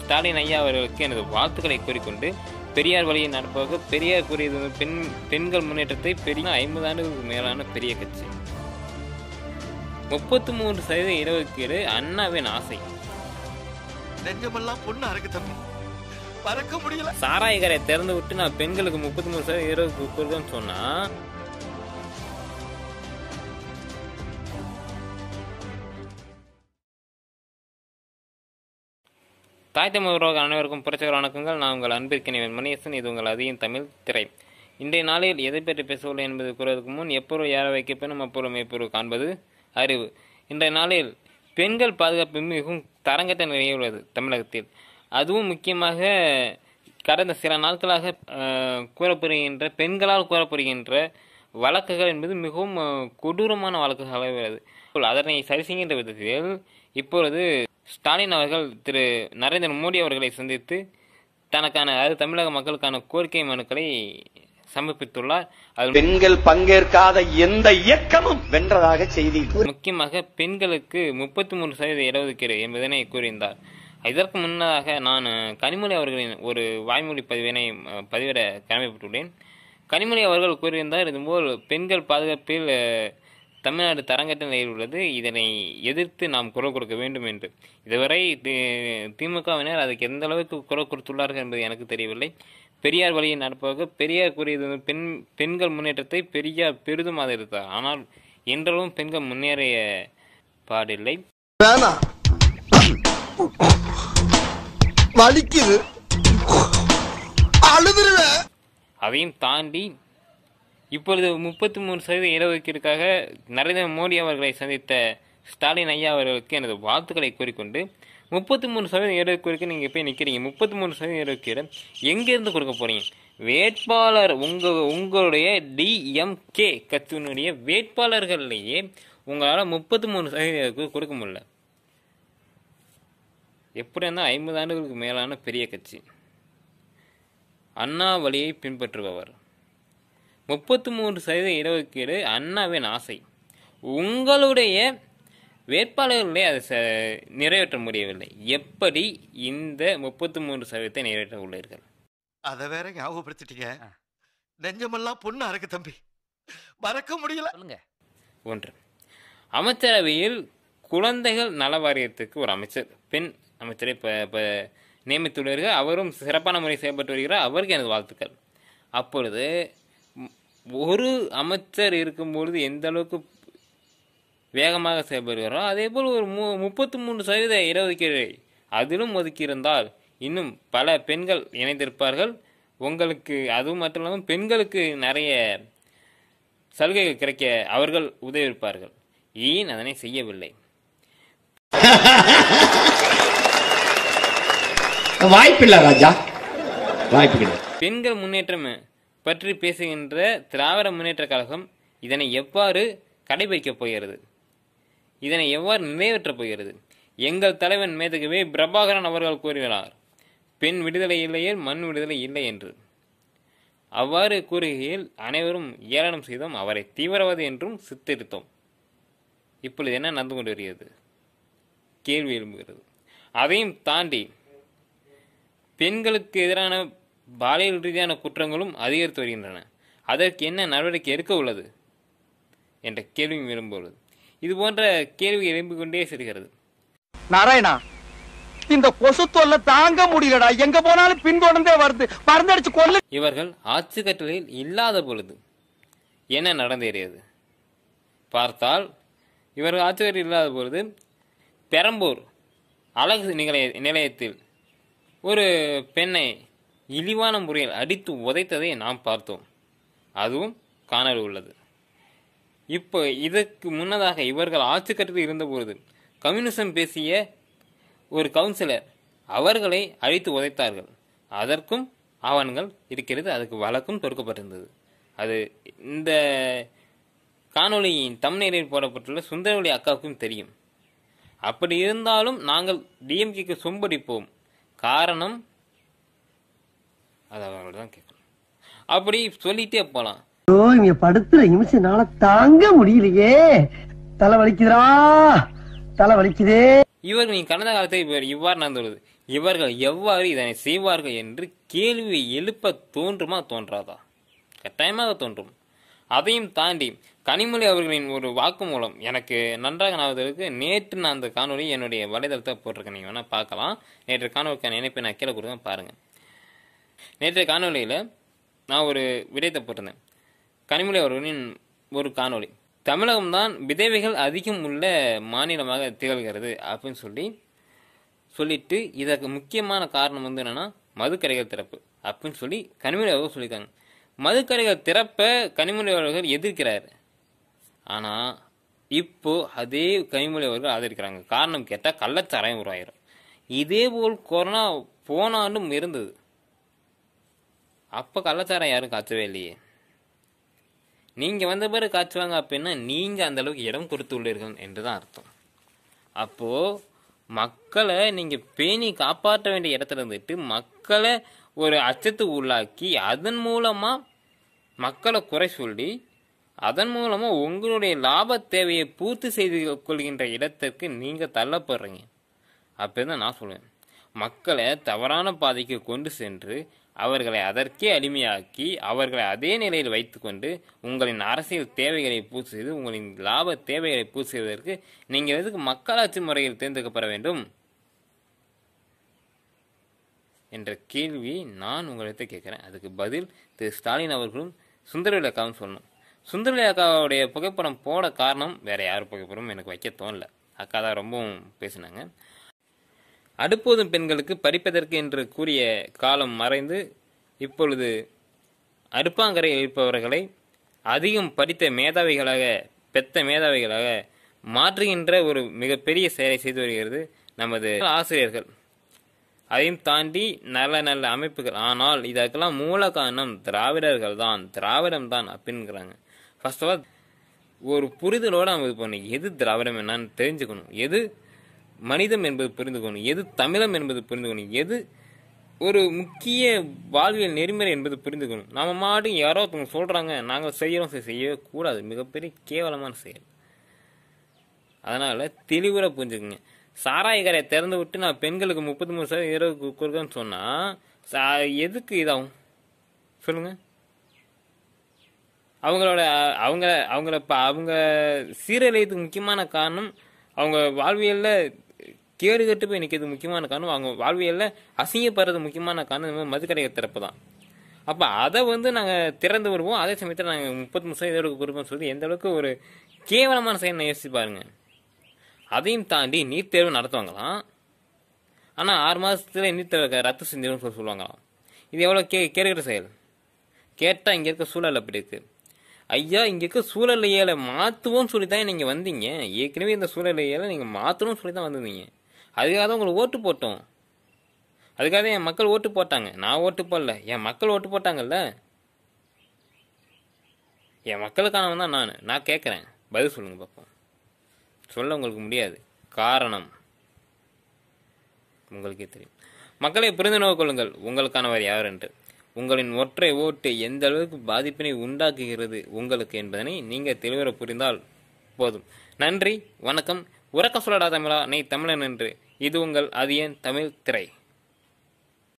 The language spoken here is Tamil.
ஸ்டாலின் ஐயா அவர்களுக்கு எனது வாழ்த்துக்களை கூறிக்கொண்டு பெரியார் வழியை நடப்பதாக பெரியார் கூறியது பெண் பெண்கள் முன்னேற்றத்தை பெரிய ஐம்பது ஆண்டுகளுக்கு மேலான பெரிய கட்சி முப்பத்தி மூன்று சதவீத இடஒதுக்கீடு அண்ணாவின் ஆசை நெஞ்சமெல்லாம் தம்பி பறக்க முடியல சாராயகரை திறந்து விட்டு நான் பெண்களுக்கு முப்பத்தி மூணு சதவீதம் இடஒதுக்கீடு சொன்னா தாய் தமிழ் உறவுகள் அனைவருக்கும் புரட்சிகர வணக்கங்கள் நான் உங்கள் அன்பிற்கினேன் மணியசன் இது உங்கள் அதிகம் தமிழ் திரை இன்றைய நாளில் எதை பற்றி பேசவில்லை என்பது கூறுவதற்கு முன் எப்பொருள் யாரை வைக்கப்பெனும் அப்பொருள் எப்பொருள் காண்பது அறிவு இன்றைய நாளில் பெண்கள் பாதுகாப்பு மிகவும் தரங்கத்தை நிறைய உள்ளது தமிழகத்தில் அதுவும் முக்கியமாக கடந்த சில நாட்களாக கூறப்படுகின்ற பெண்களால் கூறப்படுகின்ற வழக்குகள் என்பது மிகவும் கொடூரமான வழக்குகளாக உள்ளது அதனை சரி செய்கின்ற விதத்தில் இப்பொழுது ஸ்டாலின் அவர்கள் திரு நரேந்திர மோடி அவர்களை சந்தித்து தனக்கான அது தமிழக மக்களுக்கான கோரிக்கை மனுக்களை சமர்ப்பித்துள்ளார் பெண்கள் பங்கேற்காத எந்த இயக்கமும் வென்றதாக செய்தி முக்கியமாக பெண்களுக்கு முப்பத்தி மூன்று சதவீத இடஒதுக்கீடு என்பதனை கூறியிருந்தார் இதற்கு முன்னதாக நான் கனிமொழி அவர்களின் ஒரு வாய்மொழி பதிவினை பதிவிட கிளம்பப்பட்டுள்ளேன் கனிமொழி அவர்கள் கூறியிருந்தார் இதுபோல் பெண்கள் பாதுகாப்பில் தமிழ்நாடு தரங்கட்ட நிலையில் உள்ளது இதனை எதிர்த்து நாம் குரல் கொடுக்க வேண்டும் என்று இதுவரை திமுகவினர் அதுக்கு எந்த அளவுக்கு குரல் கொடுத்துள்ளார்கள் என்பது எனக்கு தெரியவில்லை பெரியார் வழியை நடப்பதாக பெரியார் கூறியது பெண் பெண்கள் முன்னேற்றத்தை பெரியார் பெரிதும் ஆதரித்தார் ஆனால் என்றளவும் பெண்கள் முன்னேறிய பாடில்லை அதையும் தாண்டி இப்பொழுது முப்பத்தி மூணு சதவீத இடஒதுக்கீடுக்காக நரேந்திர மோடி அவர்களை சந்தித்த ஸ்டாலின் ஐயா அவர்களுக்கு எனது வாழ்த்துக்களை கூறிக்கொண்டு முப்பத்தி மூணு சதவீத இடஒதுக்கீடுக்கு நீங்கள் போய் நிற்கிறீங்க முப்பத்தி மூணு சதவீத இடஒதுக்கீடு எங்கேருந்து கொடுக்க போகிறீங்க வேட்பாளர் உங்கள் உங்களுடைய டிஎம்கே கட்சியினுடைய வேட்பாளர்கள்லேயே உங்களால் முப்பத்தி மூணு சதவீதத்துக்கு கொடுக்க முடியல எப்படி இருந்தால் ஐம்பது ஆண்டுகளுக்கு மேலான பெரிய கட்சி அண்ணா வழியை பின்பற்றுபவர் முப்பத்தி மூன்று சதவீத இடஒதுக்கீடு அண்ணாவின் ஆசை உங்களுடைய வேட்பாளர்களே அதை ச நிறைவேற்ற முடியவில்லை எப்படி இந்த முப்பத்தி மூன்று சதவீதத்தை நிறைவேற்ற உள்ளீர்கள் அதை வேற ஞாபகப்படுத்திட்டீங்க நெஞ்சமெல்லாம் பொண்ணு இருக்கு தம்பி மறக்க முடியல சொல்லுங்க ஒன்று அமைச்சரவையில் குழந்தைகள் நல வாரியத்துக்கு ஒரு அமைச்சர் பெண் அமைச்சரை இப்போ நியமித்துள்ளீர்கள் அவரும் சிறப்பான முறை செயல்பட்டு வருகிறார் அவருக்கு எனது வாழ்த்துக்கள் அப்பொழுது ஒரு அமைச்சர் இருக்கும் பொழுது எந்த அளவுக்கு வேகமாக செயல்படுகிறாரோ அதே போல் ஒரு மு முப்பத்தி மூணு சதவீத இடஒதுக்கீடு அதிலும் ஒதுக்கியிருந்தால் இன்னும் பல பெண்கள் இணைந்திருப்பார்கள் உங்களுக்கு அதுவும் மட்டும் இல்லாமல் பெண்களுக்கு நிறைய சலுகைகள் கிடைக்க அவர்கள் உதவியிருப்பார்கள் ஏன் அதனை செய்யவில்லை வாய்ப்பில்லை ராஜா வாய்ப்பு பெண்கள் முன்னேற்றம் பற்றி பேசுகின்ற திராவிட முன்னேற்ற கழகம் இதனை எவ்வாறு கடைபிடிக்கப் போகிறது இதனை எவ்வாறு நிறைவேற்றப் போகிறது எங்கள் தலைவன் மேதகவே பிரபாகரன் அவர்கள் கூறுகிறார் பெண் விடுதலை இல்லையே மண் விடுதலை இல்லை என்று அவ்வாறு கூறுகையில் அனைவரும் ஏளனம் செய்தோம் அவரை தீவிரவாதி என்றும் சித்தரித்தோம் இப்பொழுது என்ன நடந்து கொண்டு வருகிறது கேள்வி எழும்புகிறது அதையும் தாண்டி பெண்களுக்கு எதிரான பாலியல் ரீதியான குற்றங்களும் அதிகரித்து வருகின்றன அதற்கு என்ன நடவடிக்கை எடுக்க உள்ளது என்ற கேள்வியும் விரும்புகிறது இது போன்ற கேள்வி எழும்பிக் கொண்டே செல்கிறது நாராயணா இந்த கொசு தொல்லை தாங்க முடியலடா எங்க போனாலும் பின்தொடர்ந்தே வருது பறந்தடிச்சு கொள்ள இவர்கள் ஆட்சி கட்டளையில் இல்லாத பொழுது என்ன நடந்தேறியது பார்த்தால் இவர்கள் ஆட்சி இல்லாத பொழுது பெரம்பூர் அழகு நிலைய நிலையத்தில் ஒரு பெண்ணை இழிவான முறையில் அடித்து உதைத்ததை நாம் பார்த்தோம் அதுவும் காணல் உள்ளது இப்போ இதற்கு முன்னதாக இவர்கள் ஆட்சி கட்டத்தில் இருந்தபொழுது கம்யூனிசம் பேசிய ஒரு கவுன்சிலர் அவர்களை அழித்து உதைத்தார்கள் அதற்கும் ஆவணங்கள் இருக்கிறது அதுக்கு வழக்கும் தொடுக்கப்பட்டிருந்தது அது இந்த காணொலியின் தமிழில் போடப்பட்டுள்ள சுந்தரவழி அக்காவுக்கும் தெரியும் அப்படி இருந்தாலும் நாங்கள் டிஎம்கேக்கு சொம்படிப்போம் காரணம் அதை அவங்கள்ட்ட தான் கேட்கணும் அப்படி சொல்லிட்டே போலாம் ஓ இங்க படுத்துற நிமிஷம்னால தாங்க முடியலையே தலை வலிக்குதுரா தலை வலிக்குதே இவர்கள் கடந்த காலத்தை இவர் இவ்வாறு நடந்துள்ளது இவர்கள் எவ்வாறு இதனை செய்வார்கள் என்று கேள்வி எழுப்ப தோன்றுமா தோன்றாதா கட்டாயமாக தோன்றும் அதையும் தாண்டி கனிமொழி அவர்களின் ஒரு வாக்கு மூலம் எனக்கு நன்றாக ஞாபகத்திற்கு நேற்று நான் அந்த காணொலி என்னுடைய வலைதளத்தை போட்டிருக்கேன் நீங்கள் வேணால் பார்க்கலாம் நேற்று காணொலிக்கான நினைப்பை நான் கீழே கொடுக்க பாருங்கள் நேற்றைய காணொலியில் நான் ஒரு விடயத்தை போட்டிருந்தேன் கனிமொழி அவர்களின் ஒரு காணொலி தமிழகம்தான் விதவைகள் அதிகம் உள்ள மாநிலமாக திகழ்கிறது அப்படின்னு சொல்லி சொல்லிட்டு இதற்கு முக்கியமான காரணம் வந்து என்னென்னா மதுக்கரைகள் திறப்பு அப்படின்னு சொல்லி கனிமொழி அவர்கள் சொல்லியிருக்காங்க மதுக்கரைகள் திறப்பை கனிமொழி அவர்கள் எதிர்க்கிறார் ஆனால் இப்போது அதே கனிமொழி அவர்கள் ஆதரிக்கிறாங்க காரணம் கேட்டால் கள்ளச்சாராயம் உருவாயிரும் இதே போல் கொரோனா போன ஆண்டும் இருந்தது அப்போ கள்ளச்சாரம் யாரும் காய்ச்சவே இல்லையே நீங்கள் வந்த பிறகு காய்ச்சுவாங்க அப்படின்னா நீங்கள் அந்தளவுக்கு இடம் கொடுத்து உள்ளீர்கள் என்று தான் அர்த்தம் அப்போது மக்களை நீங்கள் பேணி காப்பாற்ற வேண்டிய இடத்துல இருந்துட்டு மக்களை ஒரு அச்சத்தை உள்ளாக்கி அதன் மூலமாக மக்களை குறை சொல்லி அதன் மூலமாக உங்களுடைய லாப தேவையை பூர்த்தி செய்து கொள்கின்ற இடத்திற்கு நீங்கள் தள்ளப்படுறீங்க அப்படின்னு தான் நான் சொல்லுவேன் மக்களை தவறான பாதைக்கு கொண்டு சென்று அவர்களை அதற்கே அடிமையாக்கி அவர்களை அதே நிலையில் வைத்துக்கொண்டு உங்களின் அரசியல் தேவைகளை பூர்த்தி செய்து உங்களின் லாப தேவைகளை பூர்த்தி செய்வதற்கு நீங்கள் எதுக்கு மக்களாட்சி முறையில் தேர்ந்தெடுக்கப்பட வேண்டும் என்ற கேள்வி நான் உங்களிடத்தை கேட்குறேன் அதுக்கு பதில் திரு ஸ்டாலின் அவர்களும் சுந்தரவிலக்காவும் சொல்லணும் சுந்தரவிலக்காவுடைய புகைப்படம் போட காரணம் வேற யார் புகைப்படமும் எனக்கு வைக்க தோணலை அக்கா தான் ரொம்பவும் பேசினாங்க அடுப்போதும் பெண்களுக்கு பறிப்பதற்கு என்று கூறிய காலம் மறைந்து இப்பொழுது அடுப்பாங்கரை இருப்பவர்களை அதிகம் படித்த மேதாவிகளாக பெத்த மேதாவிகளாக மாற்றுகின்ற ஒரு மிகப்பெரிய செயலை செய்து வருகிறது நமது ஆசிரியர்கள் அதையும் தாண்டி நல்ல நல்ல அமைப்புகள் ஆனால் இதற்கெல்லாம் மூல காரணம் திராவிடர்கள் தான் திராவிடம் தான் அப்படிங்கிறாங்க ஃபர்ஸ்ட் ஆஃப் ஆல் ஒரு புரிதலோடு நம்ம இது பண்ணி எது திராவிடம் என்னன்னு தெரிஞ்சுக்கணும் எது மனிதம் என்பது புரிந்துக்கணும் எது தமிழம் என்பது புரிந்துக்கணும் எது ஒரு முக்கிய வாழ்வியல் நெறிமுறை என்பது புரிந்துக்கணும் நம்ம மாடு யாரோ ஒருத்தவங்க சொல்கிறாங்க நாங்கள் செய்கிறோம் செய்யவே கூடாது மிகப்பெரிய கேவலமான செயல் அதனால் தெளிவுற புரிஞ்சுக்குங்க சாராய கரையை திறந்து விட்டு நான் பெண்களுக்கு முப்பத்தி மூணு சதவீதம் இரவு கொடுக்குறேன்னு சொன்னால் சா எதுக்கு இதாகும் சொல்லுங்கள் அவங்களோட அவங்க அவங்கள இப்போ அவங்க சீரழியத்துக்கு முக்கியமான காரணம் அவங்க வாழ்வியலில் கேடு கட்டு போய் நிற்கிறது முக்கியமான காரணம் அவங்க வாழ்வியலில் அசிங்கப்படுறது முக்கியமான காரணம் இந்த மாதிரி மதுக்கடை திறப்பு தான் அப்போ அதை வந்து நாங்கள் திறந்து வருவோம் அதே சமயத்தில் நாங்கள் முப்பத்தி மூணு சதவீதம் கொடுப்போம் சொல்லி எந்த அளவுக்கு ஒரு கேவலமான செயல் நேசி பாருங்கள் அதையும் தாண்டி நீட் தேர்வு நடத்துவாங்களாம் ஆனால் ஆறு மாதத்தில் நீட் தேர்வு ரத்து செஞ்சிடும் சொல்லி சொல்லுவாங்களாம் இது எவ்வளோ கே கேட்கிற செயல் கேட்டால் இங்கே இருக்க சூழல் அப்படி இருக்குது ஐயா இங்கே இருக்க சூழலையில மாற்றுவோம்னு சொல்லி தான் நீங்கள் வந்தீங்க ஏற்கனவே இந்த சூழலையில நீங்கள் மாற்றணும்னு சொல்லி தான் வந்திருந்தீங்க அதுக்காக தான் உங்களுக்கு ஓட்டு போட்டோம் அதுக்காக தான் என் மக்கள் ஓட்டு போட்டாங்க நான் ஓட்டு போடல என் மக்கள் ஓட்டு போட்டாங்கல்ல என் மக்களுக்கானவன் தான் நான் நான் கேட்குறேன் பதில் சொல்லுங்கள் பார்ப்போம் சொல்ல உங்களுக்கு முடியாது காரணம் உங்களுக்கே தெரியும் மக்களை புரிந்துணர்வு கொள்ளுங்கள் உங்களுக்கானவர் யார் என்று உங்களின் ஒற்றை ஓட்டு எந்த அளவுக்கு பாதிப்பினை உண்டாக்குகிறது உங்களுக்கு என்பதனை நீங்கள் தெளிவர புரிந்தால் போதும் நன்றி வணக்கம் உறக்க சொல்லாடா தமிழா நீ தமிழன் என்று இது உங்கள் அது ஏன் தமிழ் திரை